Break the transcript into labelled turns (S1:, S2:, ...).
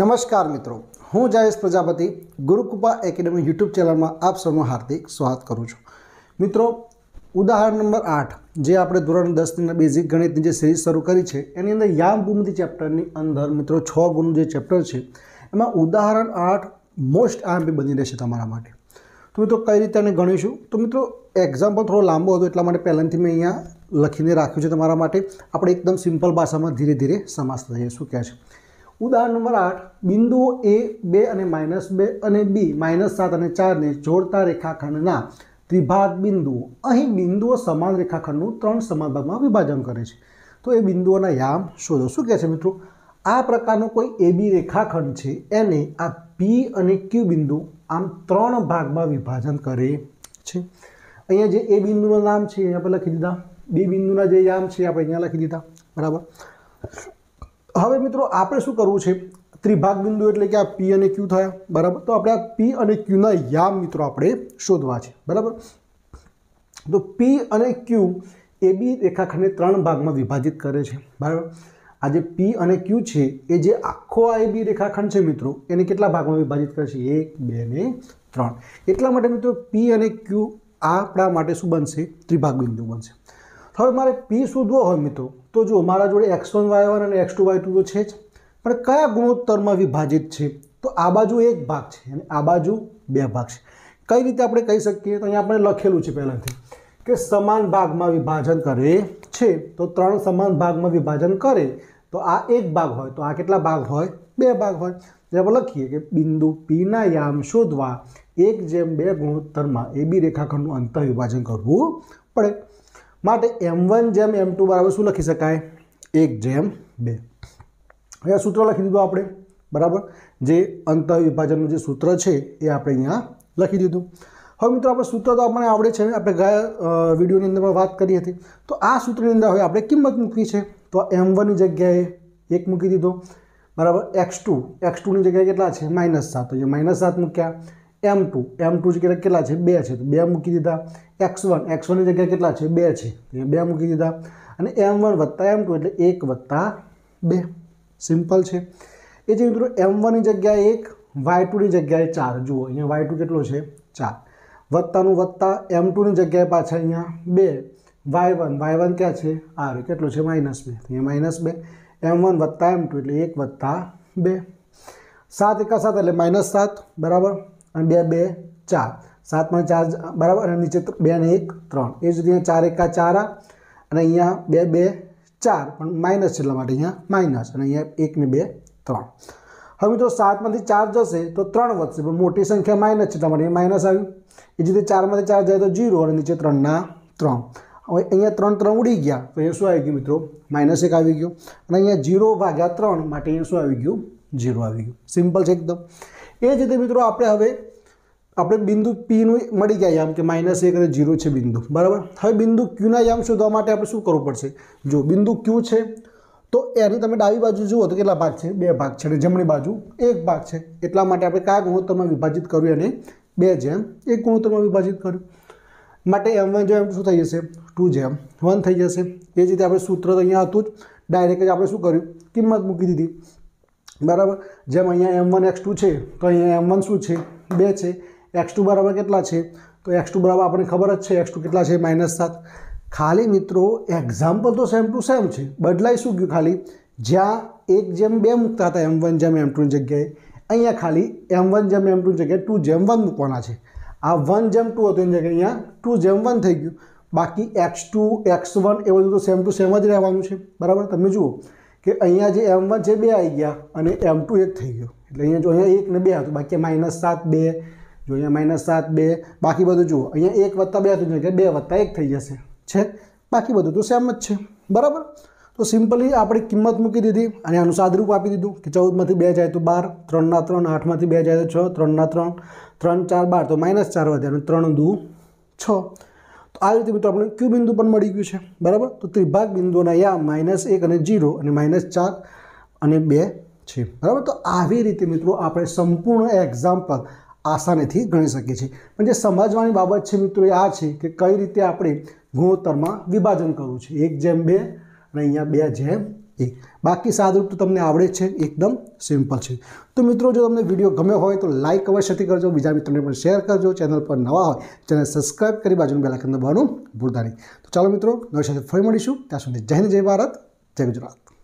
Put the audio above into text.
S1: નમસ્કાર મિત્રો હું જયેશ પ્રજાપતિ ગુરુકૃપા એકેડેમી યુટ્યુબ ચેનલમાં આપ સૌનું હાર્દિક સ્વાગત કરું છું મિત્રો ઉદાહરણ નંબર આઠ જે આપણે ધોરણ દસની બેઝિક ગણિતની જે સિરીઝ શરૂ કરી છે એની અંદર યામ ભૂમિતિ ચેપ્ટરની અંદર મિત્રો છ ગુણનું જે ચેપ્ટર છે એમાં ઉદાહરણ આઠ મોસ્ટ આરંભી બની રહેશે તમારા માટે તો મિત્રો કઈ રીતે આને ગણીશું તો મિત્રો એક્ઝામ્પલ થોડો લાંબો હતો એટલા માટે પહેલાંથી મેં અહીંયા લખીને રાખ્યું છે તમારા માટે આપણે એકદમ સિમ્પલ ભાષામાં ધીરે ધીરે સમાસ્ત થઈએ શું કહે છે ઉદાહરણ નંબર આઠ બિંદુઓ એ બે અને માઇનસ બે અને બી માઇનસ સાત અને ચારને જોડતા રેખાખંડના ત્રિભાગ બિંદુઓ અહીં બિંદુઓ સમાન રેખાખંડનું ત્રણ સમાન ભાગમાં વિભાજન કરે છે તો એ બિંદુઓના યામ શોધો શું કહે છે મિત્રો આ પ્રકારનો કોઈ એ બી રેખાખંડ છે એને આ પી અને ક્યુ બિંદુ આમ ત્રણ ભાગમાં વિભાજન કરે છે અહીંયા જે એ બિંદુનું નામ છે અહીંયા આપણે લખી દીધા બી બિંદુના જે યામ છે આપણે અહીંયા લખી દીધા બરાબર હવે મિત્રો આપણે શું કરવું છે ત્રિભાગ બિંદુ એટલે કે આ પી અને ક્યુ થયા બરાબર તો આપણે આ પી અને ક્યુના યામ મિત્રો આપણે શોધવા છે બરાબર તો પી અને ક્યુ એ બી રેખાખંડને ત્રણ ભાગમાં વિભાજિત કરે છે બરાબર આ જે પી અને ક્યુ છે એ જે આખો આ એ બી રેખાખંડ છે મિત્રો એને કેટલા ભાગમાં વિભાજિત કરે છે એક બે ને ત્રણ એટલા માટે મિત્રો પી અને ક્યુ આપણા માટે શું બનશે ત્રિભાગ બિંદુ બનશે હવે મારે પી શોધવો હોય મિત્રો તો જો મારા જોડે એક્સ વન વાય વન અને એક્સ ટુ વાય ટુ તો છે જ પણ કયા ગુણોત્તરમાં વિભાજિત છે તો આ બાજુ એક ભાગ છે અને આ બાજુ બે ભાગ છે કઈ રીતે આપણે કહી શકીએ તો અહીંયા આપણે લખેલું છે પહેલાંથી કે સમાન ભાગમાં વિભાજન કરે છે તો ત્રણ સમાન ભાગમાં વિભાજન કરે તો આ એક ભાગ હોય તો આ કેટલા ભાગ હોય બે ભાગ હોય જે આપણે લખીએ કે બિંદુ પીના યામ શોધવા એક જેમ બે ગુણોત્તરમાં એ બી રેખાખંડનું અંતર વિભાજન કરવું પડે માટે એમ વન જેમ એમ ટુ બરાબર શું લખી શકાય એક જેમ બે હવે આ સૂત્ર લખી દીધું આપણે બરાબર જે અંત વિભાજનનું જે સૂત્ર છે એ આપણે અહીંયા લખી દીધું હવે મિત્રો આપણે સૂત્ર તો આપણને આવડે છે આપણે ગયા વિડીયોની અંદર પણ વાત કરી હતી તો આ સૂત્રની અંદર હવે આપણે કિંમત મૂકી છે તો એમ વનની જગ્યાએ એક મૂકી દીધો બરાબર એક્સ ટુ એક્સ ટુની જગ્યાએ કેટલા છે માઇનસ સાત તો અહીંયા માઇનસ સાત મૂક્યા એમ ટુ એમ ટુ કેટલા કેટલા છે બે છે તો બે મૂકી દીધા એક્સ વન એક્સ વનની જગ્યાએ કેટલા છે બે છે અહીંયા બે મૂકી દીધા અને એમ વન વત્તા એમ ટુ એટલે એક વત્તા બે સિમ્પલ છે એ જે મિત્રો એમ વનની જગ્યાએ એક વાય ટુની જગ્યાએ ચાર જુઓ અહીંયા વાય ટુ કેટલો છે ચાર વત્તાનું વત્તા એમ ટુની જગ્યાએ પાછા અહીંયા બે વાય વન વાય વન ક્યાં છે આર કેટલો છે માઇનસ બે અહીંયા માઇનસ બે એમ વન વત્તા એમ ટુ એટલે એક વત્તા બે સાત એકા સાત એટલે માઇનસ સાત બરાબર અને બે બે ચાર સાતમાં ચાર બરાબર અને નીચે બે અને એક ત્રણ એ જ રીતે ચાર એકા ચાર અને અહીંયા બે બે ચાર પણ માઇનસ એટલા માટે અહીંયા માઇનસ અને અહીંયા એક ને બે ત્રણ હવે મિત્રો સાતમાંથી ચાર જશે તો ત્રણ વધશે પણ મોટી સંખ્યા માઇનસ છે એટલા માટે માઇનસ આવ્યું એ જ રીતે ચારમાંથી ચાર જાય તો જીરો અને નીચે ત્રણના ત્રણ હવે અહીંયા ત્રણ ત્રણ ઉડી ગયા તો એ શું આવી ગયું મિત્રો માઇનસ એક આવી ગયું અને અહીંયા જીરો ભાગ્યા ત્રણ માટે એ શું આવી ગયું જીરો આવી ગયું સિમ્પલ છે એકદમ એ જ રીતે મિત્રો આપણે હવે આપણે બિંદુ પીનું મળી ગયા યામ કે માઇનસ એક અને ઝીરો છે બિંદુ બરાબર હવે બિંદુ ક્યુના યામ શોધવા માટે આપણે શું કરવું પડશે જો બિંદુ ક્યુ છે તો એની તમે ડાબી બાજુ જુઓ તો કેટલા ભાગ છે બે ભાગ છે અને જમણી બાજુ એક ભાગ છે એટલા માટે આપણે કયા ગુણોત્તરમાં વિભાજિત કર્યું અને બે જેમ એક ગુણોત્તરમાં વિભાજિત કર્યું માટે એમ વન જેમ શું થઈ જશે ટુ જેમ વન થઈ જશે એ જ રીતે આપણે સૂત્ર તો અહીંયા હતું જ ડાયરેક્ટ જ આપણે શું કર્યું કિંમત મૂકી દીધી બરાબર જેમ અહીંયા એમ વન એક્સ ટુ છે તો અહીંયા એમ વન શું છે બે છે એક્સ ટુ બરાબર કેટલા છે તો એક્સ ટુ બરાબર આપણને ખબર જ છે એક્સ ટુ કેટલા છે માઇનસ સાત ખાલી મિત્રો એક્ઝામ્પલ તો સેમ ટુ સેમ છે બદલાઈ શું ગયું ખાલી જ્યાં એક જેમ બે મૂકતા હતા એમ વન જેમ એમ ટુની જગ્યાએ અહીંયા ખાલી એમ વન જેમ એમ ટુની જગ્યાએ ટુ જેમ વન મૂકવાના છે આ વન જેમ ટુ હતું એની જગ્યાએ અહીંયા ટુ જેમ વન થઈ ગયું બાકી એક્સ ટુ એક્સ વન એ બધું તો સેમ ટુ સેમ જ રહેવાનું છે બરાબર તમે જુઓ કે અહીંયા જે એમ વન છે બે આવી ગયા અને એમ ટુ એક થઈ ગયો એટલે અહીંયા જો અહીંયા એક ને બે હતું બાકી માઇનસ સાત બે જો અહીંયા માઇનસ સાત બે બાકી બધું જુઓ અહીંયા એક વત્તા બે હતું એટલે બે વત્તા એક થઈ જશે છે બાકી બધું તો સેમ જ છે બરાબર તો સિમ્પલી આપણે કિંમત મૂકી દીધી અને આનું સાદરૂપ આપી દીધું કે ચૌદમાંથી બે જાય તો બાર ત્રણના ત્રણ આઠમાંથી બે જાય તો છ ત્રણના ત્રણ ત્રણ ચાર બાર તો માઇનસ ચાર વધ્યા અને ત્રણ દુ છ તો આ રીતે મિત્રો આપણે ક્યુ બિંદુ પણ મળી ગયું છે બરાબર તો ત્રિભાગ બિંદુના યા માઇનસ એક અને જીરો અને માઇનસ ચાર અને બે છે બરાબર તો આવી રીતે મિત્રો આપણે સંપૂર્ણ એક્ઝામ્પલ આસાનીથી ગણી શકીએ છીએ પણ જે સમજવાની બાબત છે મિત્રો એ આ છે કે કઈ રીતે આપણે ગુણોત્તરમાં વિભાજન કરવું છે એક જેમ બે અને અહીંયા બે જેમ એ બાકી સાદું તો તમને આવડે છે એકદમ સિમ્પલ છે તો મિત્રો જો તમને વિડીયો ગમ્યો હોય તો લાઇક અવશ્યથી કરજો બીજા મિત્રોને પણ શેર કરજો ચેનલ પર નવા હોય ચેનલ સબસ્ક્રાઈબ કરી બાજુનું બેલાકન દબાવવાનું ભૂલતા નહીં તો ચાલો મિત્રો નવી સાથે ફરી મળીશું ત્યાં સુધી જય હિન્દ જય ભારત જય ગુજરાત